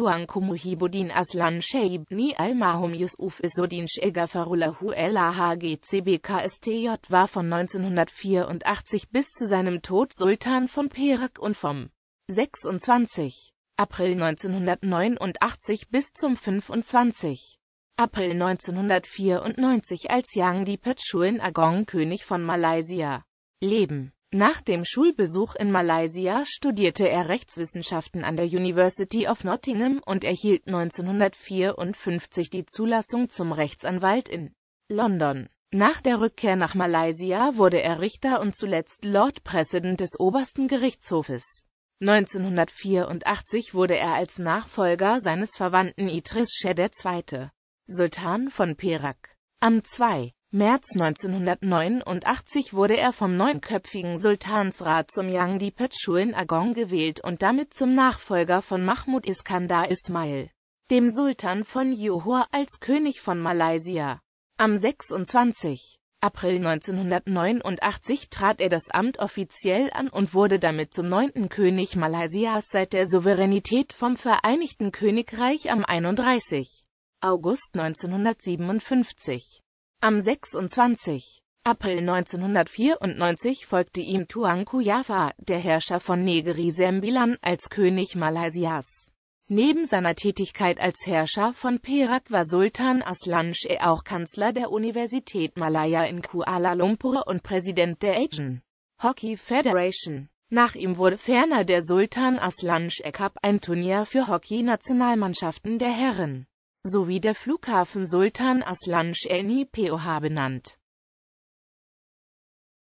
tuanku Muhibuddin Aslan Sheibni Al-Mahum Yusuf Isuddin Shegafarullahu LAHGCBKSTJ war von 1984 bis zu seinem Tod Sultan von Perak und vom 26. April 1989 bis zum 25. April 1994 als Yang Dipet Chuln Agong König von Malaysia. Leben nach dem Schulbesuch in Malaysia studierte er Rechtswissenschaften an der University of Nottingham und erhielt 1954 die Zulassung zum Rechtsanwalt in London. Nach der Rückkehr nach Malaysia wurde er Richter und zuletzt Lord President des obersten Gerichtshofes. 1984 wurde er als Nachfolger seines Verwandten Idris Shedder II. Sultan von Perak am 2. März 1989 wurde er vom neunköpfigen Sultansrat zum Yangdi Pachulen Agong gewählt und damit zum Nachfolger von Mahmud Iskandar Ismail, dem Sultan von Johor als König von Malaysia. Am 26. April 1989 trat er das Amt offiziell an und wurde damit zum neunten König Malaysias seit der Souveränität vom Vereinigten Königreich am 31. August 1957. Am 26. April 1994 folgte ihm Tuanku Jaffa, der Herrscher von Negeri Sembilan, als König Malaysias. Neben seiner Tätigkeit als Herrscher von Perak war Sultan Aslan Sheh auch Kanzler der Universität Malaya in Kuala Lumpur und Präsident der Asian Hockey Federation. Nach ihm wurde ferner der Sultan Aslan Sheh Cup ein Turnier für Hockey-Nationalmannschaften der Herren sowie der Flughafen Sultan Aslan Cheni POH benannt.